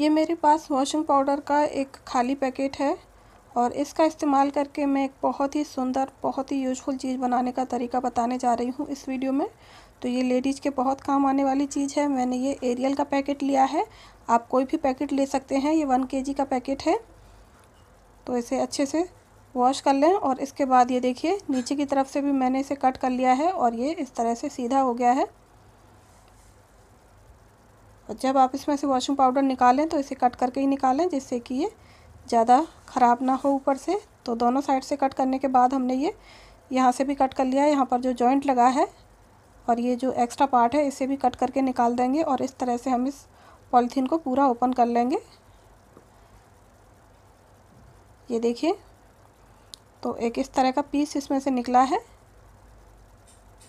ये मेरे पास washing powder का एक खाली पैकेट है और इसका इस्तेमाल करके मैं एक बहुत ही सुंदर बहुत ही यूजफुल चीज़ बनाने का तरीका बताने जा रही हूँ इस वीडियो में तो ये लेडीज़ के बहुत काम आने वाली चीज़ है मैंने ये एरियल का पैकेट लिया है आप कोई भी पैकेट ले सकते हैं ये वन के का पैकेट है तो इसे अच्छे से वॉश कर लें और इसके बाद ये देखिए नीचे की तरफ से भी मैंने इसे कट कर लिया है और ये इस तरह से सीधा हो गया है और जब आप इसमें से वॉशिंग पाउडर निकालें तो इसे कट करके ही निकालें जिससे कि ये ज़्यादा ख़राब ना हो ऊपर से तो दोनों साइड से कट करने के बाद हमने ये यहाँ से भी कट कर लिया है यहाँ पर जो जॉइंट लगा है और ये जो एक्स्ट्रा पार्ट है इसे भी कट करके निकाल देंगे और इस तरह से हम इस पॉलीथीन को पूरा ओपन कर लेंगे ये देखिए तो एक इस तरह का पीस इसमें से निकला है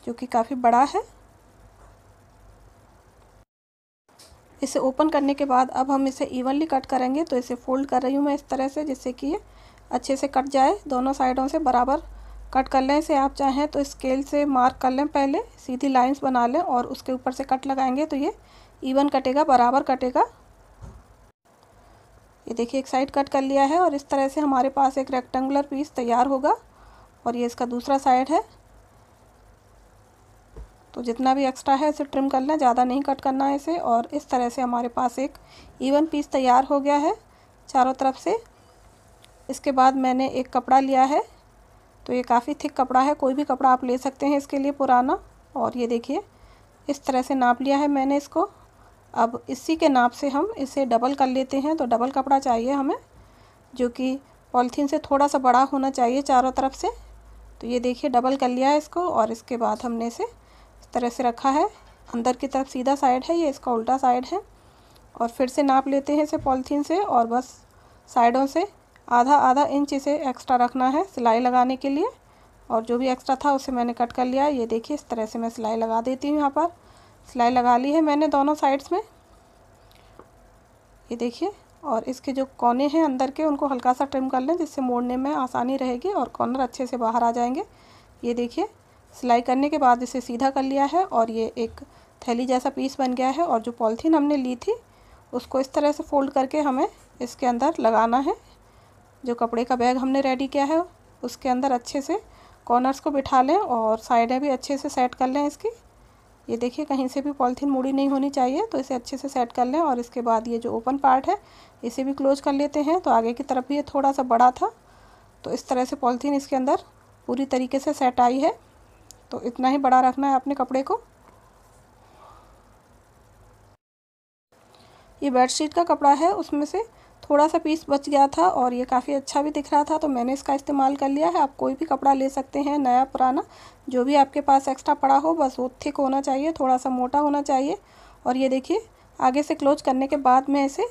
जो कि काफ़ी बड़ा है इसे ओपन करने के बाद अब हम इसे इवनली कट करेंगे तो इसे फोल्ड कर रही हूँ मैं इस तरह से जिससे कि ये अच्छे से कट जाए दोनों साइडों से बराबर कट कर लें इसे आप चाहें तो स्केल से मार्क कर लें पहले सीधी लाइंस बना लें और उसके ऊपर से कट लगाएंगे तो ये इवन कटेगा बराबर कटेगा ये देखिए एक साइड कट कर लिया है और इस तरह से हमारे पास एक रेक्टेंगुलर पीस तैयार होगा और ये इसका दूसरा साइड है तो जितना भी एक्स्ट्रा है इसे ट्रिम कर लें ज़्यादा नहीं कट करना है इसे और इस तरह से हमारे पास एक इवन पीस तैयार हो गया है चारों तरफ से इसके बाद मैंने एक कपड़ा लिया है तो ये काफ़ी थिक कपड़ा है कोई भी कपड़ा आप ले सकते हैं इसके लिए पुराना और ये देखिए इस तरह से नाप लिया है मैंने इसको अब इसी के नाप से हम इसे डबल कर लेते हैं तो डबल कपड़ा चाहिए हमें जो कि पॉलीथीन से थोड़ा सा बड़ा होना चाहिए चारों तरफ से तो ये देखिए डबल कर लिया है इसको और इसके बाद हमने इसे तरह से रखा है अंदर की तरफ सीधा साइड है ये इसका उल्टा साइड है और फिर से नाप लेते हैं इसे पॉलीथीन से और बस साइडों से आधा आधा इंच इसे एक्स्ट्रा रखना है सिलाई लगाने के लिए और जो भी एक्स्ट्रा था उसे मैंने कट कर लिया ये देखिए इस तरह से मैं सिलाई लगा देती हूँ यहाँ पर सिलाई लगा ली है मैंने दोनों साइड्स में ये देखिए और इसके जो कोने हैं अंदर के उनको हल्का सा ट्रिम कर लें जिससे मोड़ने में आसानी रहेगी और कॉर्नर अच्छे से बाहर आ जाएंगे ये देखिए सिलाई करने के बाद इसे सीधा कर लिया है और ये एक थैली जैसा पीस बन गया है और जो पॉलीथीन हमने ली थी उसको इस तरह से फोल्ड करके हमें इसके अंदर लगाना है जो कपड़े का बैग हमने रेडी किया है उसके अंदर अच्छे से कॉर्नर्स को बिठा लें और साइडें भी अच्छे से सेट कर लें इसकी ये देखिए कहीं से भी पॉलीथीन मुड़ी नहीं होनी चाहिए तो इसे अच्छे से सेट कर लें और इसके बाद ये जो ओपन पार्ट है इसे भी क्लोज कर लेते हैं तो आगे की तरफ भी ये थोड़ा सा बड़ा था तो इस तरह से पॉलीथीन इसके अंदर पूरी तरीके से सेट आई है तो इतना ही बड़ा रखना है अपने कपड़े को ये बेडशीट का कपड़ा है उसमें से थोड़ा सा पीस बच गया था और ये काफ़ी अच्छा भी दिख रहा था तो मैंने इसका इस्तेमाल कर लिया है आप कोई भी कपड़ा ले सकते हैं नया पुराना जो भी आपके पास एक्स्ट्रा पड़ा हो बस वो थिक होना चाहिए थोड़ा सा मोटा होना चाहिए और ये देखिए आगे से क्लोज करने के बाद मैं इसे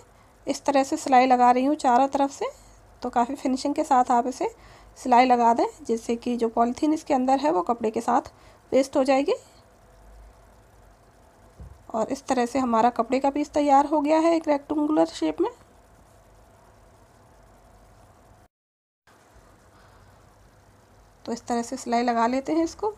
इस तरह से सिलाई लगा रही हूँ चारों तरफ से तो काफ़ी फिनिशिंग के साथ आप इसे सिलाई लगा दें जिससे कि जो पॉलीथीन इसके अंदर है वो कपड़े के साथ पेस्ट हो जाएगी और इस तरह से हमारा कपड़े का पीस तैयार हो गया है एक रेक्टेंगुलर शेप में तो इस तरह से सिलाई लगा लेते हैं इसको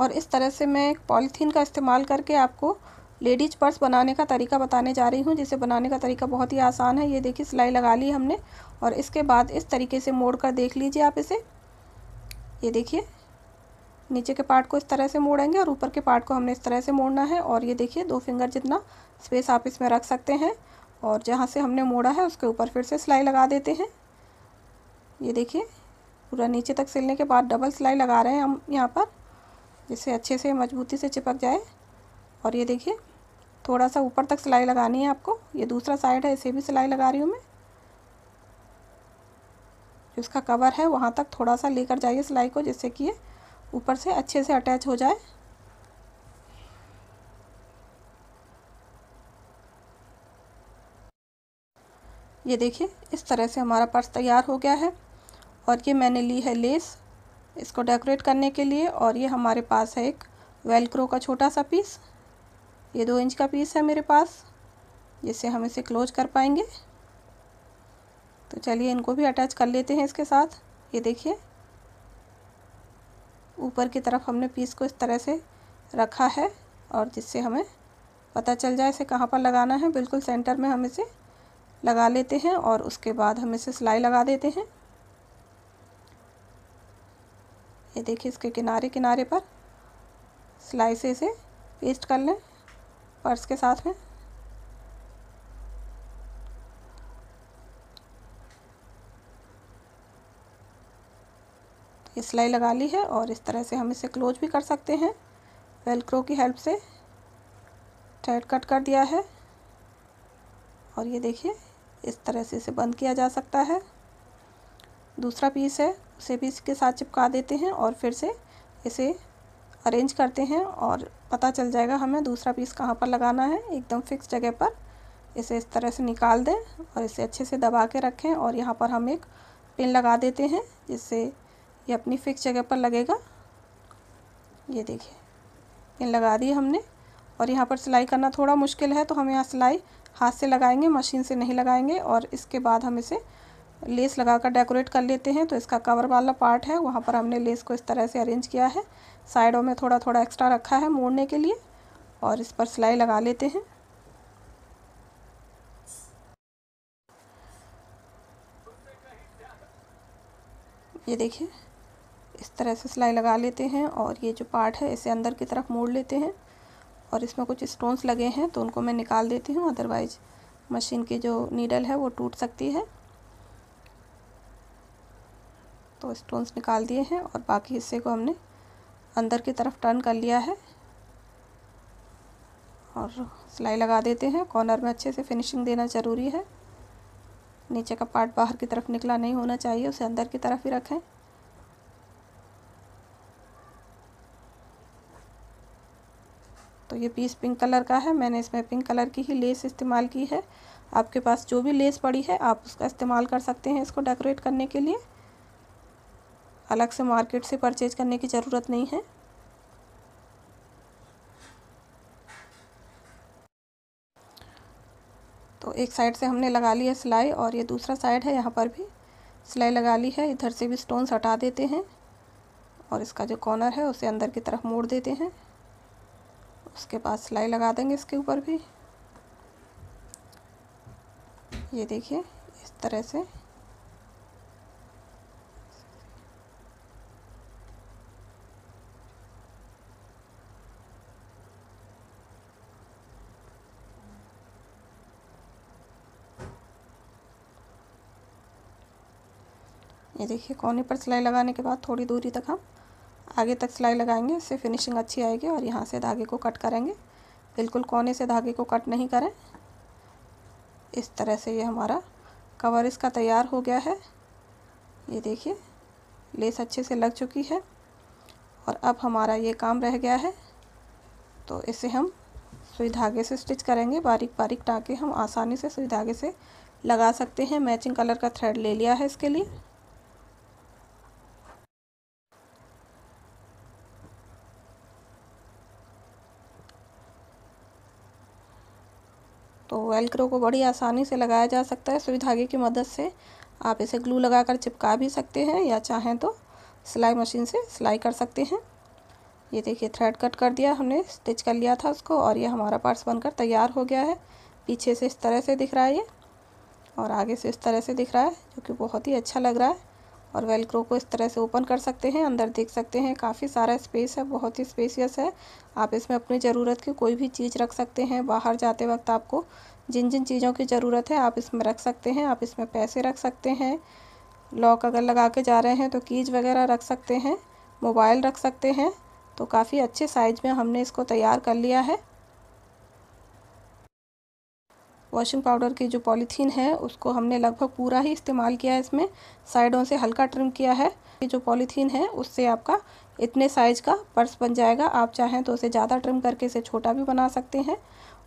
और इस तरह से मैं एक पॉलीथीन का इस्तेमाल करके आपको लेडीज पर्स बनाने का तरीका बताने जा रही हूँ जिसे बनाने का तरीका बहुत ही आसान है ये देखिए सिलाई लगा ली हमने और इसके बाद इस तरीके से मोड़ कर देख लीजिए आप इसे ये देखिए नीचे के पार्ट को इस तरह से मोड़ेंगे और ऊपर के पार्ट को हमने इस तरह से मोड़ना है और ये देखिए दो फिंगर जितना स्पेस आप इसमें रख सकते हैं और जहाँ से हमने मोड़ा है उसके ऊपर फिर से सिलाई लगा देते हैं ये देखिए पूरा नीचे तक सिलने के बाद डबल सिलाई लगा रहे हैं हम यहाँ पर जिससे अच्छे से मजबूती से चिपक जाए और ये देखिए थोड़ा सा ऊपर तक सिलाई लगानी है आपको ये दूसरा साइड है इसे भी सिलाई लगा रही हूँ मैं जो इसका कवर है वहाँ तक थोड़ा सा लेकर जाइए सिलाई को जिससे कि ये ऊपर से अच्छे से अटैच हो जाए ये देखिए इस तरह से हमारा पर्स तैयार हो गया है और ये मैंने ली है लेस इसको डेकोरेट करने के लिए और ये हमारे पास है एक वेलक्रो का छोटा सा पीस ये दो इंच का पीस है मेरे पास जिससे हम इसे क्लोज कर पाएंगे तो चलिए इनको भी अटैच कर लेते हैं इसके साथ ये देखिए ऊपर की तरफ हमने पीस को इस तरह से रखा है और जिससे हमें पता चल जाए इसे कहाँ पर लगाना है बिल्कुल सेंटर में हम इसे लगा लेते हैं और उसके बाद हम इसे सिलाई लगा देते हैं ये देखिए इसके किनारे किनारे पर सिलाई से इसे पेस्ट कर लें पर्स के साथ में सिलाई लगा ली है और इस तरह से हम इसे क्लोज भी कर सकते हैं वेलक्रो की हेल्प से टाइट कट कर दिया है और ये देखिए इस तरह से इसे बंद किया जा सकता है दूसरा पीस है उसे भी इसके साथ चिपका देते हैं और फिर से इसे अरेंज करते हैं और पता चल जाएगा हमें दूसरा पीस कहाँ पर लगाना है एकदम फिक्स जगह पर इसे इस तरह से निकाल दें और इसे अच्छे से दबा के रखें और यहाँ पर हम एक पिन लगा देते हैं जिससे ये अपनी फिक्स जगह पर लगेगा ये देखिए पिन लगा दी हमने और यहाँ पर सिलाई करना थोड़ा मुश्किल है तो हम यहाँ सिलाई हाथ से लगाएंगे मशीन से नहीं लगाएंगे और इसके बाद हम इसे लेस लगाकर डेकोरेट कर लेते हैं तो इसका कवर वाला पार्ट है वहाँ पर हमने लेस को इस तरह से अरेंज किया है साइडों में थोड़ा थोड़ा एक्स्ट्रा रखा है मोड़ने के लिए और इस पर सिलाई लगा लेते हैं ये देखिए इस तरह से सिलाई लगा लेते हैं और ये जो पार्ट है इसे अंदर की तरफ मोड़ लेते हैं और इसमें कुछ स्टोन्स लगे हैं तो उनको मैं निकाल देती हूँ अदरवाइज मशीन की जो नीडल है वो टूट सकती है तो स्टोन्स निकाल दिए हैं और बाकी हिस्से को हमने अंदर की तरफ टर्न कर लिया है और सिलाई लगा देते हैं कॉर्नर में अच्छे से फिनिशिंग देना ज़रूरी है नीचे का पार्ट बाहर की तरफ निकला नहीं होना चाहिए उसे अंदर की तरफ ही रखें तो ये पीस पिंक कलर का है मैंने इसमें पिंक कलर की ही लेस इस्तेमाल की है आपके पास जो भी लेस पड़ी है आप उसका इस्तेमाल कर सकते हैं इसको डेकोरेट करने के लिए अलग से मार्केट से परचेज करने की ज़रूरत नहीं है तो एक साइड से हमने लगा ली है सिलाई और ये दूसरा साइड है यहाँ पर भी सिलाई लगा ली है इधर से भी स्टोन्स हटा देते हैं और इसका जो कॉर्नर है उसे अंदर की तरफ मोड़ देते हैं उसके बाद सिलाई लगा देंगे इसके ऊपर भी ये देखिए इस तरह से ये देखिए कोने पर सिलाई लगाने के बाद थोड़ी दूरी तक हम आगे तक सिलाई लगाएंगे इससे फिनिशिंग अच्छी आएगी और यहाँ से धागे को कट करेंगे बिल्कुल कोने से धागे को कट नहीं करें इस तरह से ये हमारा कवर इसका तैयार हो गया है ये देखिए लेस अच्छे से लग चुकी है और अब हमारा ये काम रह गया है तो इसे हम सुई धागे से स्टिच करेंगे बारीक बारीक टाँके हम आसानी से सुई धागे से लगा सकते हैं मैचिंग कलर का थ्रेड ले लिया है इसके लिए तो वेलक्रो को बड़ी आसानी से लगाया जा सकता है सुई धागे की मदद से आप इसे ग्लू लगाकर चिपका भी सकते हैं या चाहें तो सिलाई मशीन से सिलाई कर सकते हैं ये देखिए थ्रेड कट कर दिया हमने स्टिच कर लिया था उसको और ये हमारा पर्स बनकर तैयार हो गया है पीछे से इस तरह से दिख रहा है ये और आगे से इस तरह से दिख रहा है जो कि बहुत ही अच्छा लग रहा है और वेलक्रो को इस तरह से ओपन कर सकते हैं अंदर देख सकते हैं काफ़ी सारा स्पेस है बहुत ही स्पेसियस है आप इसमें अपनी ज़रूरत की कोई भी चीज़ रख सकते हैं बाहर जाते वक्त आपको जिन जिन चीज़ों की ज़रूरत है आप इसमें रख सकते हैं आप इसमें पैसे रख सकते हैं लॉक अगर लगा के जा रहे हैं तो कीज वगैरह रख सकते हैं मोबाइल रख सकते हैं तो काफ़ी अच्छे साइज़ में हमने इसको तैयार कर लिया है वॉशिंग पाउडर की जो पॉलीथीन है उसको हमने लगभग पूरा ही इस्तेमाल किया है इसमें साइडों से हल्का ट्रिम किया है जो पॉलीथीन है उससे आपका इतने साइज का पर्स बन जाएगा आप चाहें तो उसे ज़्यादा ट्रिम करके इसे छोटा भी बना सकते हैं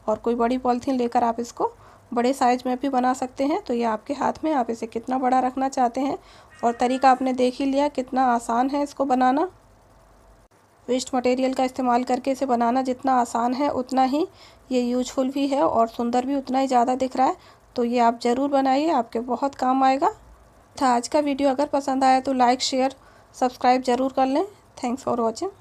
और कोई बड़ी पॉलीथीन लेकर आप इसको बड़े साइज में भी बना सकते हैं तो ये आपके हाथ में आप इसे कितना बड़ा रखना चाहते हैं और तरीका आपने देख ही लिया कितना आसान है इसको बनाना वेस्ट मटेरियल का इस्तेमाल करके इसे बनाना जितना आसान है उतना ही ये यूजफुल भी है और सुंदर भी उतना ही ज़्यादा दिख रहा है तो ये आप ज़रूर बनाइए आपके बहुत काम आएगा था अच्छा, आज का वीडियो अगर पसंद आया तो लाइक शेयर सब्सक्राइब ज़रूर कर लें थैंक्स फॉर वॉचिंग